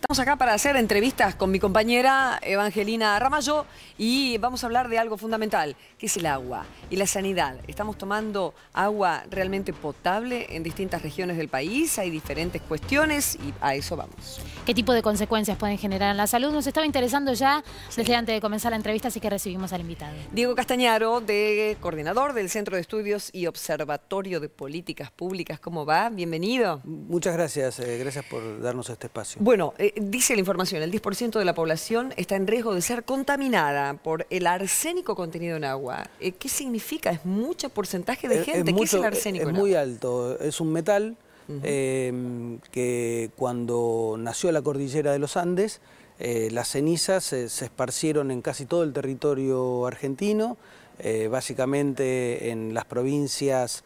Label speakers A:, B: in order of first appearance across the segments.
A: Estamos acá para hacer entrevistas con mi compañera Evangelina Ramayo y vamos a hablar de algo fundamental, que es el agua y la sanidad. Estamos tomando agua realmente
B: potable en distintas regiones del país, hay diferentes cuestiones y a eso vamos. ¿Qué tipo de consecuencias pueden generar en la salud? Nos estaba interesando ya desde antes de comenzar la entrevista, así que recibimos al invitado.
A: Diego Castañaro, de, coordinador del Centro de Estudios y Observatorio de Políticas Públicas. ¿Cómo va? Bienvenido.
C: Muchas gracias, eh, gracias por darnos este espacio. Bueno,
A: eh, dice la información, el 10% de la población está en riesgo de ser contaminada por el arsénico contenido en agua. Eh, ¿Qué significa? Es mucho porcentaje de gente. que es ¿Qué es el arsénico? Es, muy
C: alto. Es un metal em, que cuando nació la cordillera de los Andes, eh, las cenizas se esparcieron en casi todo el territorio argentino, eh, básicamente en las provincias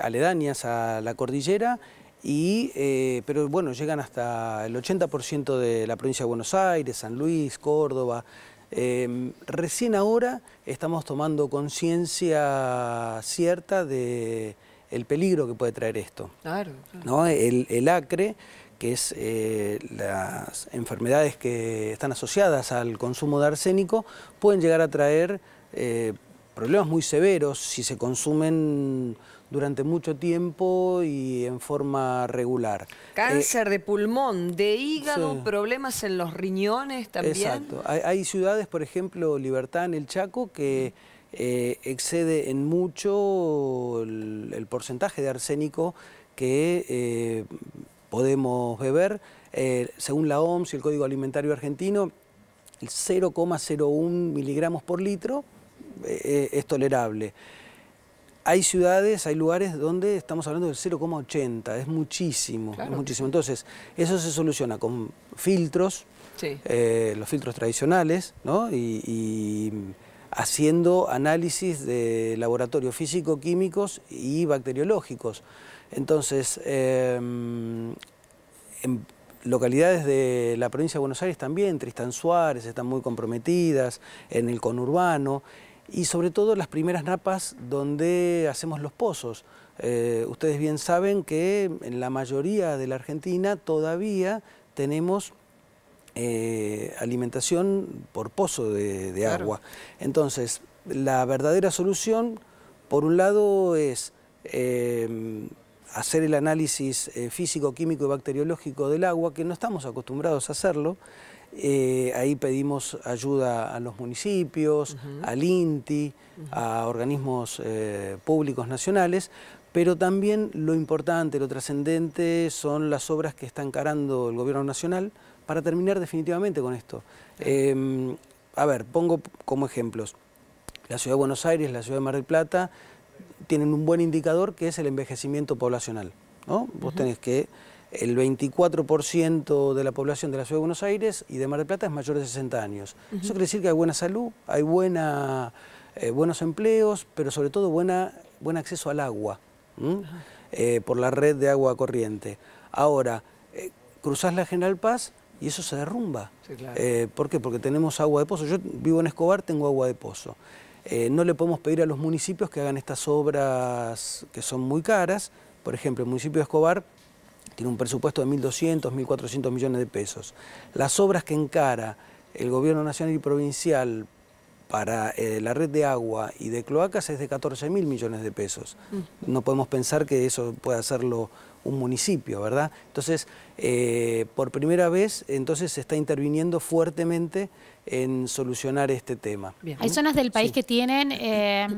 C: aledañas a la cordillera y, eh, pero bueno, llegan hasta el 80% de la provincia de Buenos Aires, San Luis, Córdoba. Em, recién ahora estamos tomando conciencia cierta de peligro que puede traer esto. Claro. ¿no? El, acre, que es eh, las enfermedades que están asociadas al consumo de arsénico, pueden llegar a traer eh, problemas muy severos si se consumen durante mucho tiempo y en forma regular. Cáncer
A: de pulmón, de hígado, problemas en los riñones también. Exacto.
C: Hay, ciudades, por ejemplo, Libertad en el Chaco, que eh, excede en mucho el, porcentaje de arsénico que eh, podemos beber. Eh, según la OMS y el Código Alimentario Argentino, el 0,01 miligramos por litro es tolerable hay ciudades, hay lugares donde estamos hablando del 0,80, es muchísimo, es muchísimo. Entonces, eso se soluciona con filtros, eh, los filtros tradicionales, Y, haciendo análisis de laboratorio físico, químicos y bacteriológicos. Entonces, em, en localidades de la provincia de Buenos Aires también, Tristan Suárez, están muy comprometidas, en el conurbano, y sobre todo las primeras napas donde hacemos los pozos. Eh, ustedes bien saben que en la mayoría de la Argentina todavía tenemos eh, alimentación por pozo de, agua. Entonces, la verdadera solución, por un lado, es eh, hacer el análisis físico, químico y bacteriológico del agua, que no estamos acostumbrados a hacerlo, eh, ahí pedimos ayuda a los municipios, al INTI, a organismos eh, públicos nacionales, pero también lo importante, lo trascendente son las obras que está encarando el Gobierno Nacional para terminar definitivamente con esto. Em, a ver, pongo como ejemplos. La Ciudad de Buenos Aires, la Ciudad de Mar del Plata tienen un buen indicador que es el envejecimiento poblacional. ¿no? Vos tenés que el 24% de la población de la ciudad de Buenos Aires y de Mar del Plata es mayor de 60 años. Eso quiere decir que hay buena salud, hay eh, buenos empleos, pero sobre todo buena, buen acceso al agua eh, por la red de agua corriente. Ahora, eh, cruzás la General Paz y eso se derrumba. ¿Por qué? Porque tenemos agua de pozo. Yo vivo en Escobar, tengo agua de pozo. no le podemos pedir a los municipios que hagan estas obras que son muy caras. Por ejemplo, el municipio de Escobar tiene un presupuesto de 1.200, 1.400 millones de pesos. Las obras que encara el gobierno nacional y provincial para eh, la red de agua y de cloacas es de 14.000 millones de pesos. Mm. No podemos pensar que eso pueda hacerlo un municipio, ¿verdad? Entonces, eh, por primera vez, entonces se está interviniendo fuertemente en solucionar este tema.
B: Hay zonas del país que tienen eh,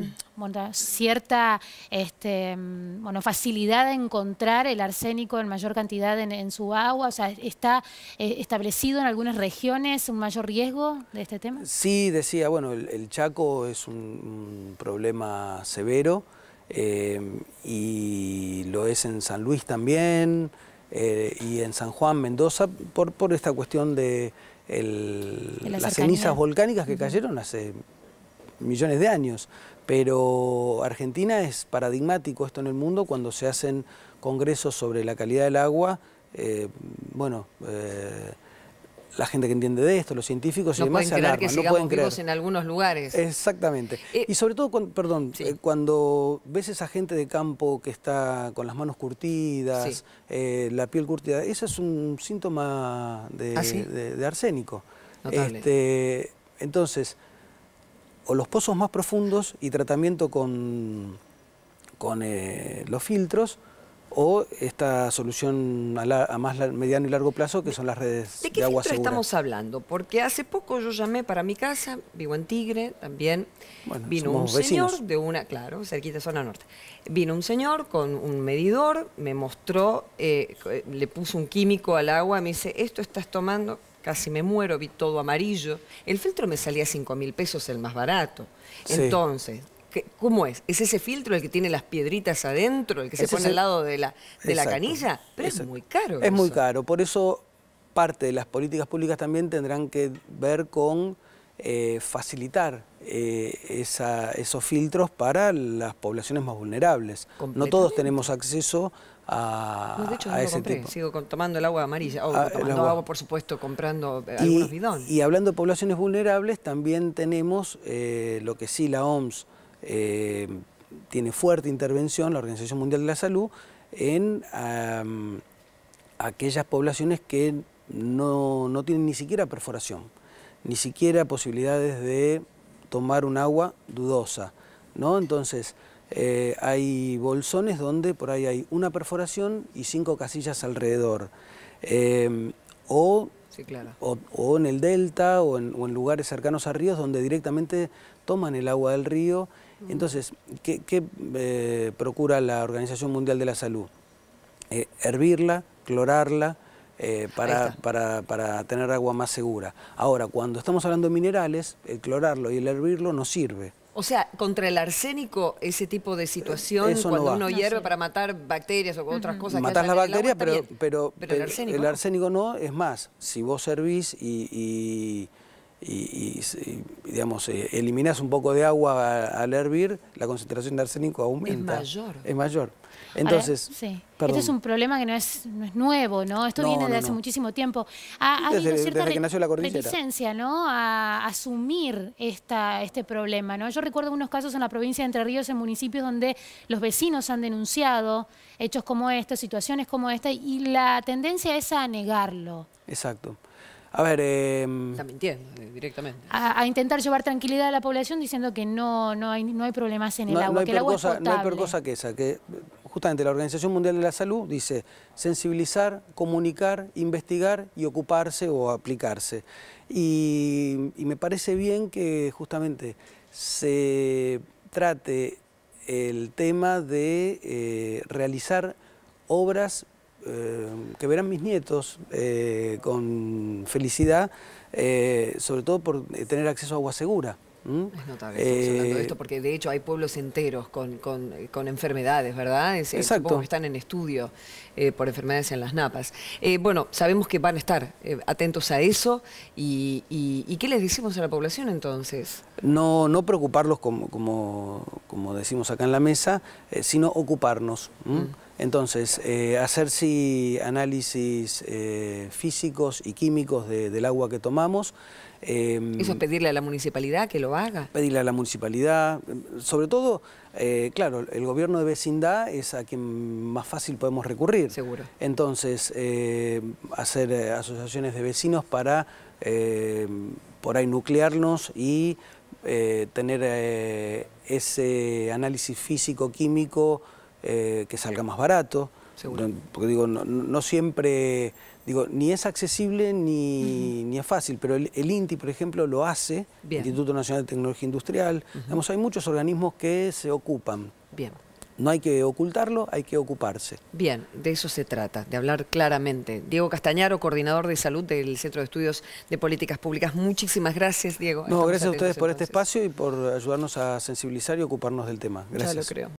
B: este, mm, bueno, cierta facilidad de encontrar el arsénico en mayor cantidad en, su agua? O sea, ¿está eh, establecido en algunas regiones un mayor riesgo de este tema?
C: Sí, decía, bueno, el, Chaco es un, problema severo eh, y lo es en San Luis también eh, y en San Juan, Mendoza, por, esta cuestión de... las cenizas volcánicas que cayeron hace millones de años, pero Argentina es paradigmático esto en el mundo cuando se hacen congresos sobre la calidad del agua, eh, bueno, eh, la gente que entiende de esto, los científicos no y demás se que no en algunos lugares. Exactamente. Eh, y sobre todo, perdón, cuando ves esa gente de campo que está con las manos curtidas, la piel curtida, ese es un síntoma de, ¿Ah, arsénico. Este, entonces, o los pozos más profundos y tratamiento con, con eh, los filtros, o esta solución a, más mediano y largo plazo, que son las redes de, agua qué de qué estamos
A: hablando? Porque hace poco yo llamé para mi casa, vivo en Tigre también, vino un señor de una, claro, cerquita zona norte, vino un señor con un medidor, me mostró, eh, le puso un químico al agua, me dice, esto estás tomando, casi me muero, vi todo amarillo. El filtro me salía 5 mil pesos, el más barato. Entonces, ¿cómo es? ¿Es ese filtro el que tiene las piedritas adentro, el que se pone al lado de la, de la canilla? Pero es muy caro. Es muy
C: caro, por eso parte de las políticas públicas también tendrán que ver con eh, facilitar eh, esos filtros para las poblaciones más vulnerables. No todos tenemos acceso a, de hecho, no ese
A: Sigo tomando el agua amarilla, o oh, ah, tomando agua. por supuesto, comprando eh, y, algunos
C: bidones. Y hablando de poblaciones vulnerables, también tenemos eh, lo que sí la OMS eh, tiene fuerte intervención, la Organización Mundial de la Salud, en aquellas poblaciones que no, no tienen ni siquiera perforación, ni siquiera posibilidades de tomar un agua dudosa. ¿no? Entonces, eh, hay bolsones donde por ahí hay una perforación y cinco casillas alrededor. Eh, o, en el delta o en, lugares cercanos a ríos donde directamente toman el agua del río. Entonces, ¿qué, eh, procura la Organización Mundial de la Salud? hervirla, clorarla, para, para, tener agua más segura. Ahora, cuando estamos hablando de minerales, el clorarlo y el hervirlo no sirve.
A: O sea, contra el arsénico, ese tipo de situación, cuando uno hierve para matar bacterias o otras cosas. Matar las bacterias,
C: pero, el arsénico, no. Es más, si vos servís y y, digamos, eliminas eh, eliminás un poco de agua al hervir, la concentración de arsénico aumenta. Es mayor. Es mayor. Entonces,
B: este es un problema que no es, nuevo, ¿no? Esto viene de hace muchísimo tiempo. Ha, habido cierta la reticencia, ¿no? A asumir esta, este problema, ¿no? Yo recuerdo unos casos en la provincia de Entre Ríos, en municipios donde los vecinos han denunciado hechos como estos, situaciones como esta, y la tendencia es a negarlo.
C: Exacto. A ver... Em, Está mintiendo eh, directamente.
B: A, intentar llevar tranquilidad a la población diciendo que no, no, hay, no hay problemas en el agua, no que el agua es potable. No hay peor cosa
C: que esa, que justamente la Organización Mundial de la Salud dice sensibilizar, comunicar, investigar y ocuparse o aplicarse. Y, me parece bien que justamente se trate el tema de eh, realizar obras eh, que verán mis nietos eh, con felicidad, eh, sobre todo por tener acceso a agua segura. Es notable, esto
A: porque de hecho hay pueblos enteros con, enfermedades, ¿verdad? exacto. Que están en estudio por enfermedades en las napas. bueno, sabemos que van a estar atentos a eso y, ¿qué les decimos a la población entonces?
C: No, no preocuparlos como, como, como decimos acá en la mesa, sino ocuparnos. ¿Mm? Entonces, eh, hacer sí, análisis eh, físicos y químicos del agua que tomamos. Em, ¿Eso es pedirle a la municipalidad que lo haga? Pedirle a la municipalidad. Em, sobre todo, eh, claro, el gobierno de vecindad es a quien más fácil podemos recurrir. Seguro. Entonces, hacer asociaciones de vecinos para por ahí nuclearnos y tener ese análisis físico-químico eh, que salga más barato. Porque digo, no, siempre, digo, ni es accesible ni, es fácil, pero el, INTI, por ejemplo, lo hace, Instituto Nacional de Tecnología Industrial. Digamos, hay muchos organismos que se ocupan. Bien. No hay que ocultarlo, hay que ocuparse.
A: Bien, de eso se trata, de hablar claramente. Diego Castañaro, coordinador de salud del Centro de Estudios de Políticas Públicas. Muchísimas gracias, Diego. No, gracias a ustedes por
C: este espacio y por ayudarnos a sensibilizar y ocuparnos del tema. Gracias. creo.